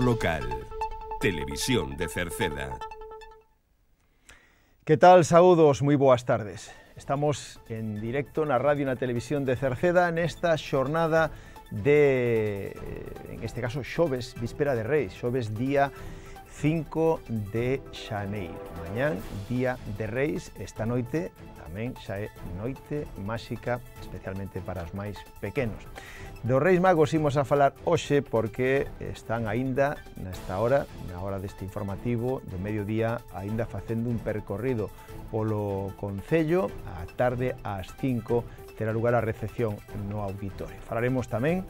local. Televisión de Cerceda. ¿Qué tal? Saludos, muy buenas tardes. Estamos en directo en la radio en la televisión de Cerceda en esta jornada de, eh, en este caso, Choves, víspera de Rey, día 5 de xaneiro. mañana, Día de Reis, esta noche también xa noche noite mágica especialmente para más pequeños. De los Reis Magos vamos a hablar hoy porque están en esta hora, la hora de este informativo de mediodía, ainda facendo un percorrido lo Concello, a tarde a las 5 terá lugar la recepción no auditorio. Falaremos también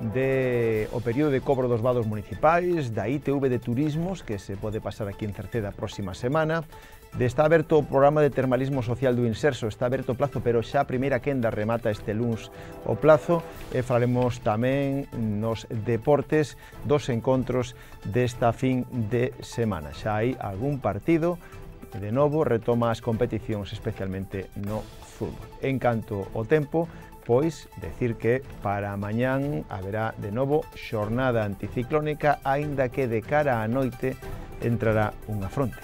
de o período de cobro dos vados municipais, da ITV de turismos, que se pode pasar aquí en Cerceda a próxima semana, de está aberto o programa de termalismo social do Inserso, está aberto o plazo, pero xa a primeira quenda remata este luns o plazo, e falaremos tamén nos deportes dos encontros desta fin de semana. Xa hai algún partido, de novo retoma as competicións, especialmente no fútbol. En canto o tempo, Pois decir que para mañán haberá de novo xornada anticiclónica, aínda que de cara á noite entrará unha fronte.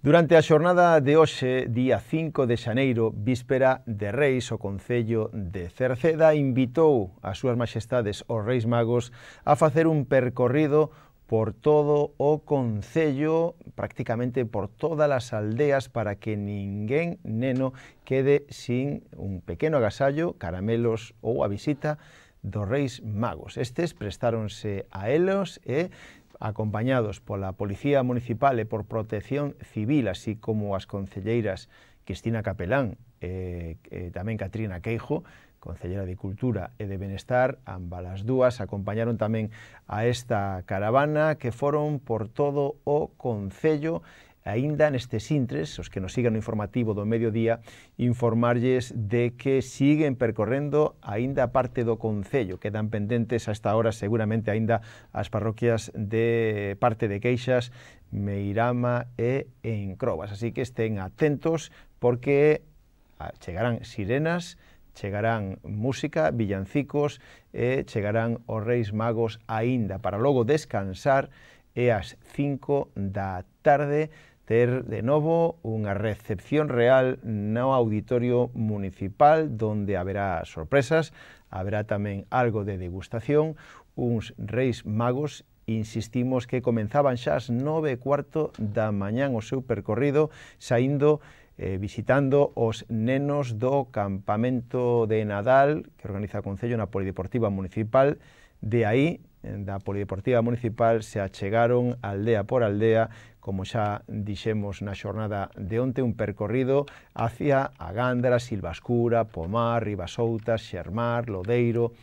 Durante a xornada de hoxe, día 5 de xaneiro, víspera de Reis, o Concello de Cerceda invitou as súas majestades os Reis Magos a facer un percorrido por todo o Concello, prácticamente por todas as aldeas, para que ninguén neno quede sin un pequeno agasallo, caramelos ou a visita dos Reis Magos. Estes prestáronse a elos e acompañados pola Policía Municipal e por Protección Civil, así como as concelleiras Cristina Capelán e, eh, eh, tamén Catrina Queijo, Concellera de Cultura e de Benestar, ambas as dúas acompañaron tamén a esta caravana que foron por todo o Concello aínda nestes intres, os que nos sigan no informativo do mediodía, informarlles de que siguen percorrendo aínda a parte do Concello. Quedan pendentes a esta hora seguramente aínda as parroquias de parte de Queixas, Meirama e Encrobas. Así que estén atentos porque Ah, chegarán sirenas, chegarán música, villancicos e chegarán os Reis Magos aínda para logo descansar e ás 5 da tarde ter de novo unha recepción real no Auditorio Municipal donde haberá sorpresas, haberá tamén algo de degustación, uns Reis Magos insistimos que comenzaban xa ás nove e cuarto da mañán o seu percorrido saindo eh, visitando os nenos do campamento de Nadal que organiza o Concello na Polideportiva Municipal. De aí, da Polideportiva Municipal, se achegaron aldea por aldea, como xa dixemos na xornada de onte, un percorrido hacia Agándara, Silvascura, Pomar, Ribasoutas, Xermar, Lodeiro,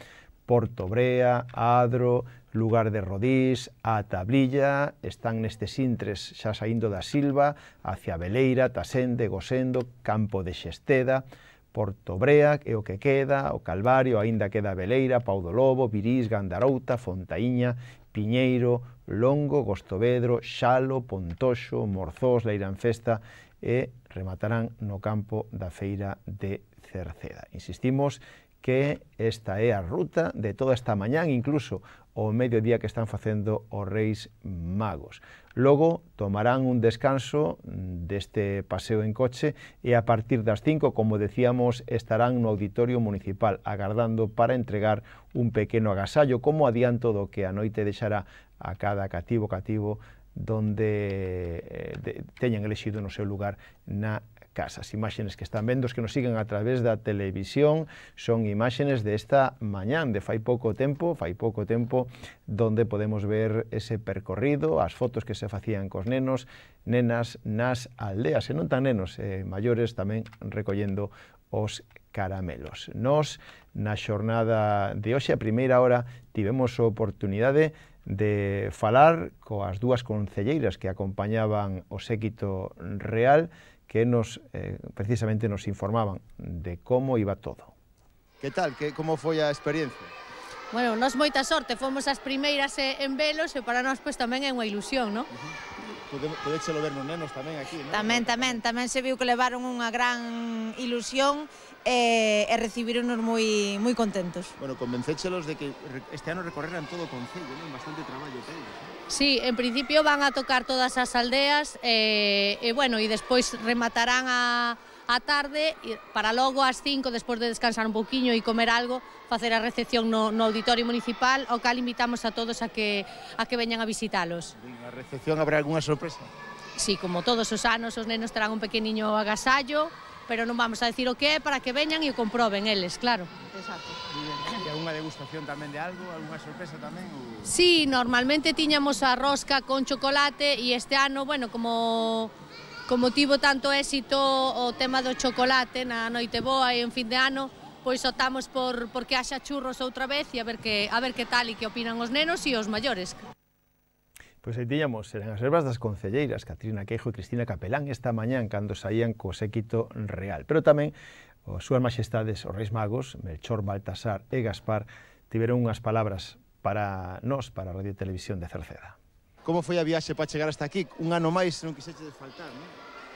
Portobrea, Adro, lugar de Rodís, a Tablilla, están nestes intres xa saindo da Silva, hacia Beleira, Tasende, Gosendo, Campo de Xesteda, Porto Brea, é o que queda, o Calvario, aínda queda Beleira, Pau do Lobo, Virís, Gandarouta, Fontaíña, Piñeiro, Longo, Gostovedro, Xalo, Pontoxo, Morzós, Leiranfesta e rematarán no campo da feira de Cerceda. Insistimos que esta é a ruta de toda esta mañán, incluso o mediodía que están facendo os reis magos. Logo, tomarán un descanso deste paseo en coche e a partir das 5, como decíamos, estarán no auditorio municipal agardando para entregar un pequeno agasallo como adianto do que a noite deixará a cada cativo cativo donde eh, de, teñan elexido no seu lugar na casa. As imaxenes que están vendo, os que nos siguen a través da televisión, son imaxenes desta esta mañán, de fai pouco tempo, fai pouco tempo, donde podemos ver ese percorrido, as fotos que se facían cos nenos, nenas nas aldeas, e non tan nenos, eh, maiores tamén recollendo os caramelos. Nos, na xornada de hoxe, a primeira hora, tivemos a oportunidade de falar coas dúas concelleiras que acompañaban o séquito real que nos eh, precisamente nos informaban de como iba todo. Que tal? Que, como foi a experiencia? Bueno, nos moita sorte, fomos as primeiras eh, en velos e para nós pois tamén é unha ilusión, non? Uh -huh. Podéchelo ver nos nenos tamén aquí, non? Tamén, tamén, tamén se viu que levaron unha gran ilusión e, e recibironos moi moi contentos. Bueno, convencéchelos de que este ano recorreran todo o Concello, non? Bastante traballo teñen. Sí, en principio van a tocar todas as aldeas eh, e, eh, eh, bueno, e despois rematarán a, a tarde para logo ás 5, despois de descansar un poquiño e comer algo, facer a recepción no, no auditorio municipal, o cal invitamos a todos a que, a que veñan a visitalos. Na recepción habrá algunha sorpresa? Sí, como todos os anos, os nenos terán un pequeniño agasallo, pero non vamos a decir o que é para que veñan e o comproben eles, claro. Exacto. Muy bien algunha degustación tamén de algo, algunha sorpresa tamén? Ou... Sí, normalmente tiñamos a rosca con chocolate e este ano, bueno, como como tivo tanto éxito o tema do chocolate na noite boa e en fin de ano, pois optamos por, por que haxa churros outra vez e a ver que a ver que tal e que opinan os nenos e os maiores. Pois aí tiñamos, eran as ervas das concelleiras, Catrina Queijo e Cristina Capelán, esta mañán, cando saían co séquito real. Pero tamén as súas majestades, os reis magos, Melchor, Baltasar e Gaspar, tiveron unhas palabras para nós, para a Radio Televisión de Cerceda. Como foi a viaxe para chegar hasta aquí? Un ano máis non quixeche desfaltar, non?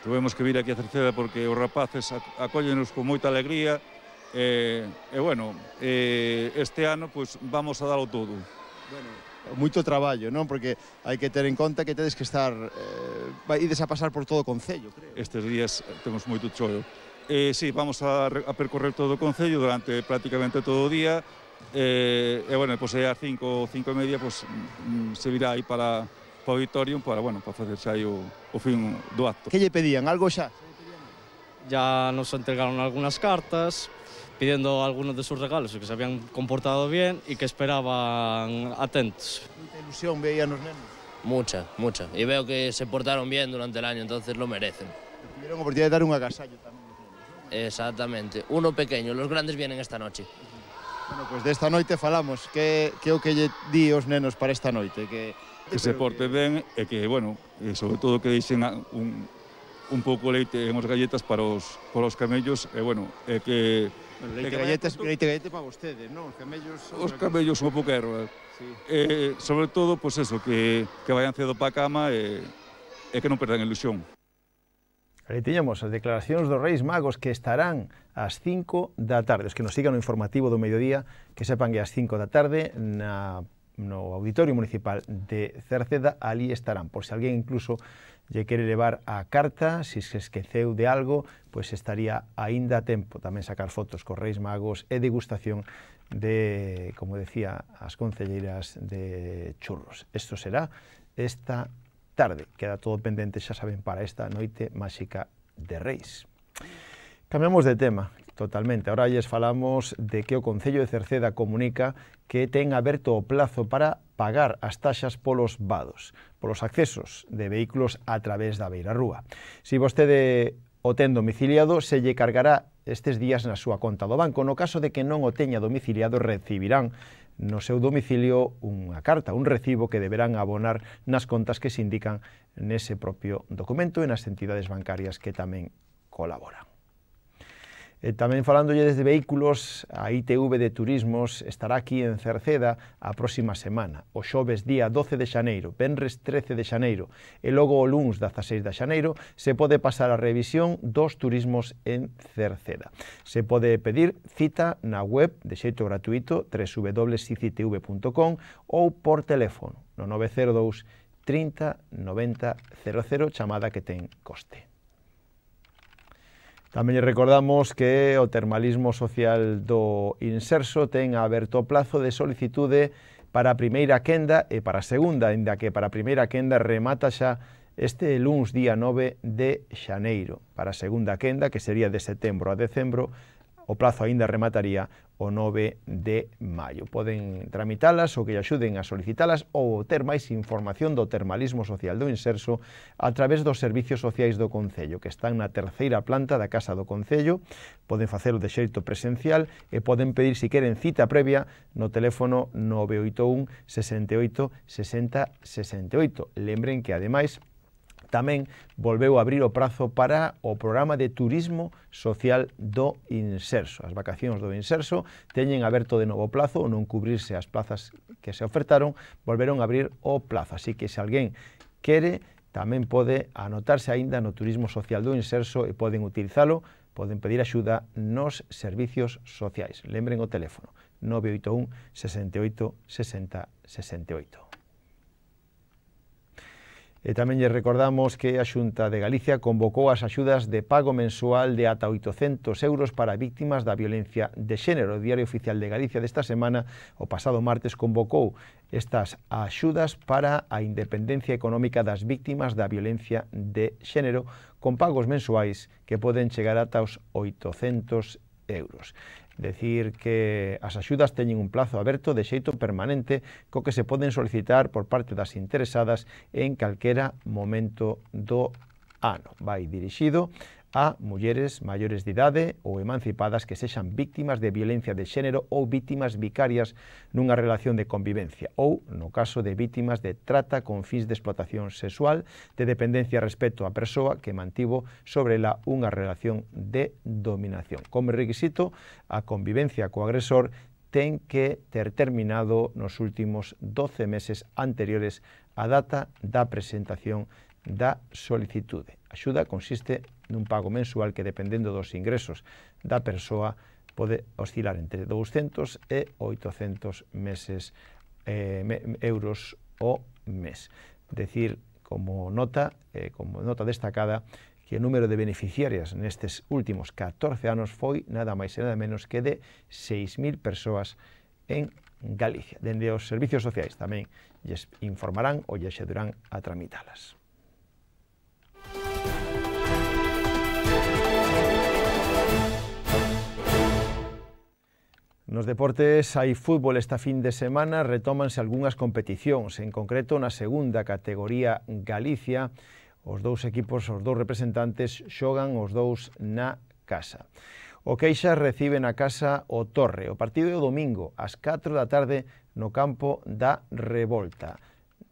Tuvemos que vir aquí a Cerceda porque os rapaces acóllenos con moita alegría e, e bueno, e, este ano pois, vamos a dar o todo. Bueno, moito traballo, non? Porque hai que ter en conta que tedes que estar eh, ides a pasar por todo o Concello, creo. Estes días temos moito choio. Eh, sí, vamos a, a percorrer todo o Concello durante prácticamente todo o día. Eh, e, bueno, pois pues, a 5 ou e media, pois, mm, mm, se virá aí para, para o auditorium para, bueno, para facerse aí o, o fin do acto. Que lle pedían? Algo xa? Ya nos entregaron algunas cartas, pidiendo algunos de sus regalos, que se habían comportado bien y que esperaban atentos. ¿Mucha ilusión veían los nenos? Mucha, mucha. Y veo que se portaron bien durante el año, entonces lo merecen. Tuvieron oportunidad de dar un agasallo también. Exactamente, uno pequeño, los grandes vienen esta noche. Bueno, pues pues desta noite falamos, que, que o que lle di os nenos para esta noite? Que, que se porte que... ben e que, bueno, e sobre todo que deixen un, un pouco leite e unhas galletas para os, para os camellos, e bueno, e que... Bueno, leite, que galletas, leite para vostedes, non? Os camellos... Os camellos son pouco erva. Eh. Sí. Eh, sobre todo, pois pues eso, que, que vayan cedo para a cama e, e que non perdan ilusión. Ali tiñamos as declaracións dos Reis Magos que estarán ás 5 da tarde. Os que nos sigan o informativo do mediodía, que sepan que ás 5 da tarde na, no Auditorio Municipal de Cerceda, ali estarán. Por se alguén incluso lle quere levar a carta, se se esqueceu de algo, pois estaría aínda a tempo tamén sacar fotos cos Reis Magos e degustación de, como decía, as concelleiras de churros. Isto será esta tarde. Queda todo pendente, xa saben, para esta noite máxica de Reis. Cambiamos de tema totalmente. Ahora lles falamos de que o Concello de Cerceda comunica que ten aberto o plazo para pagar as taxas polos vados, polos accesos de vehículos a través da Beira Rúa. Se si vostede o ten domiciliado, se lle cargará estes días na súa conta do banco. No caso de que non o teña domiciliado, recibirán no seu domicilio unha carta, un recibo que deberán abonar nas contas que se indican nese propio documento e nas entidades bancarias que tamén colaboran. E eh, tamén falándolle desde vehículos, a ITV de Turismos estará aquí en Cerceda a próxima semana, o xoves día 12 de xaneiro, venres 13 de xaneiro e logo o luns 16 de xaneiro se pode pasar a revisión dos turismos en Cerceda. Se pode pedir cita na web de xeito gratuito www.cictv.com ou por teléfono no 902 30 90 00 chamada que ten coste. Tamén recordamos que o termalismo social do Inserso ten aberto o plazo de solicitude para a primeira quenda e para a segunda, inda que para a primeira quenda remata xa este luns día 9 de xaneiro. Para a segunda quenda, que sería de setembro a decembro, o plazo aínda remataría o 9 de maio. Poden tramitalas ou que lle axuden a solicitalas ou ter máis información do termalismo social do Inserso a través dos servicios sociais do Concello, que están na terceira planta da Casa do Concello. Poden facelo de xeito presencial e poden pedir, se queren, cita previa no teléfono 981 68 60 68. Lembren que, ademais, Tamén volveu abrir o prazo para o programa de turismo social do Inserso. As vacacións do Inserso teñen aberto de novo plazo, non cubrirse as plazas que se ofertaron, volveron a abrir o plazo. Así que se alguén quere, tamén pode anotarse aínda no turismo social do Inserso e poden utilizalo, poden pedir axuda nos servicios sociais. Lembren o teléfono 981 68 60 68. E tamén lle recordamos que a Xunta de Galicia convocou as axudas de pago mensual de ata 800 euros para víctimas da violencia de xénero. O Diario Oficial de Galicia desta semana, o pasado martes, convocou estas axudas para a independencia económica das víctimas da violencia de xénero con pagos mensuais que poden chegar ata os 800 euros. Decir que as axudas teñen un plazo aberto de xeito permanente co que se poden solicitar por parte das interesadas en calquera momento do ano. Vai dirixido a mulleres maiores de idade ou emancipadas que sexan víctimas de violencia de xénero ou víctimas vicarias nunha relación de convivencia ou, no caso de víctimas de trata con fins de explotación sexual, de dependencia respecto á persoa que mantivo sobre la unha relación de dominación. Como requisito, a convivencia co agresor ten que ter terminado nos últimos 12 meses anteriores á data da presentación da solicitude. A axuda consiste nun pago mensual que, dependendo dos ingresos da persoa, pode oscilar entre 200 e 800 meses eh, euros o mes. Decir, como nota, eh, como nota destacada, que o número de beneficiarias nestes últimos 14 anos foi nada máis e nada menos que de 6.000 persoas en Galicia. Dende os servicios sociais tamén lles informarán ou lles xedurán a tramitalas. Nos deportes hai fútbol esta fin de semana, retómanse algunhas competicións, en concreto na segunda categoría Galicia, os dous equipos, os dous representantes xogan os dous na casa. O Queixa recibe na casa o Torre. O partido é o domingo, ás 4 da tarde, no campo da Revolta.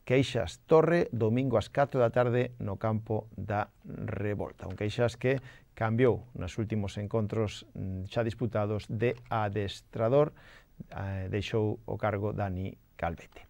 Queixas Torre, domingo ás 4 da tarde no campo da Revolta. Un Queixas que cambiou nos últimos encontros mm, xa disputados de adestrador, eh, deixou o cargo Dani Calvete.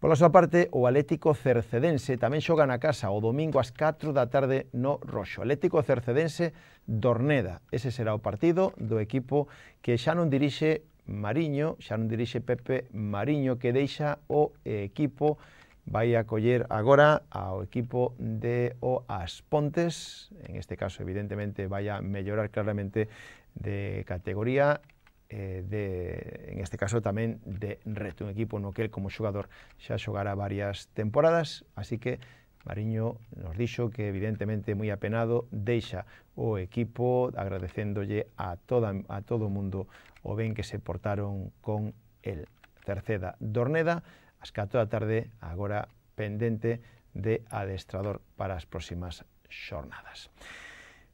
Pola súa parte, o Atlético Cercedense tamén xoga na casa o domingo ás 4 da tarde no Roxo. Atlético Cercedense Dorneda. Ese será o partido do equipo que xa non dirixe Mariño, xa non dirixe Pepe Mariño, que deixa o equipo vai acoller agora ao equipo de o As Pontes. En este caso, evidentemente, vai a mellorar claramente de categoría eh, de, en este caso tamén de reto, un equipo no que el como xogador xa xogará varias temporadas, así que Mariño nos dixo que evidentemente moi apenado deixa o equipo agradecéndolle a, toda, a todo o mundo o ben que se portaron con el. Terceda, Dorneda, Escato de tarde, agora pendente de adestrador para las próximas jornadas.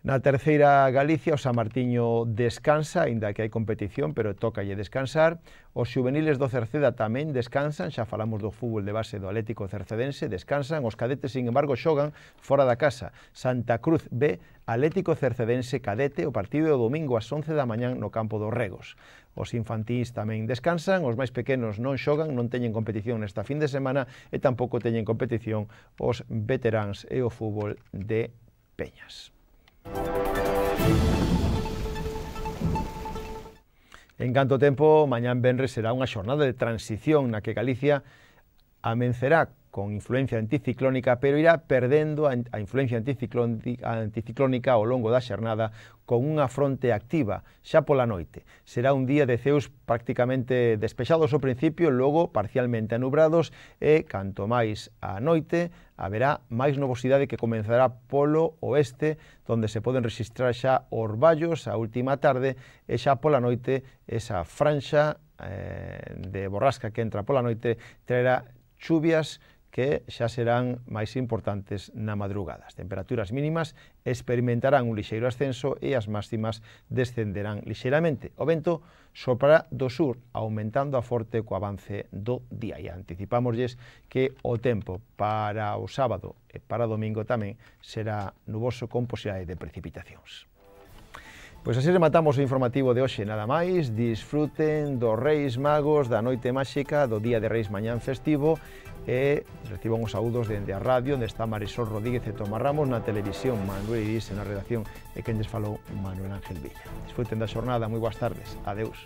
Na terceira Galicia, o San Martiño descansa, aínda que hai competición, pero lle descansar. Os juveniles do Cerceda tamén descansan, xa falamos do fútbol de base do Atlético Cercedense, descansan. Os cadetes, sin embargo, xogan fora da casa. Santa Cruz B, Atlético Cercedense Cadete, o partido do domingo ás 11 da mañán no campo dos Regos. Os infantís tamén descansan, os máis pequenos non xogan, non teñen competición nesta fin de semana e tampouco teñen competición os veteráns e o fútbol de Peñas. En canto tempo, mañán Benres será unha xornada de transición na que Galicia amencerá con influencia anticiclónica, pero irá perdendo a, a influencia anticiclónica, anticiclónica ao longo da xernada con unha fronte activa xa pola noite. Será un día de ceus prácticamente despexados ao principio, logo parcialmente anubrados e, canto máis a noite, haberá máis novosidade que comenzará polo oeste, donde se poden registrar xa orballos a última tarde e xa pola noite esa franxa eh, de borrasca que entra pola noite traerá chuvias que xa serán máis importantes na madrugada. As temperaturas mínimas experimentarán un lixeiro ascenso e as máximas descenderán lixeiramente. O vento soprará do sur, aumentando a forte co avance do día. E anticipámoslles que o tempo para o sábado e para o domingo tamén será nuboso con posibilidades de precipitacións. Pois así rematamos o informativo de hoxe, nada máis, disfruten dos Reis Magos, da Noite Máxica, do Día de Reis Mañán Festivo e reciban os saúdos dende a radio, onde está Marisol Rodríguez e Tomás Ramos, na televisión Manuel Iris, na redacción e quen desfalou Manuel Ángel Villa. Disfruten da xornada, moi boas tardes, adeus.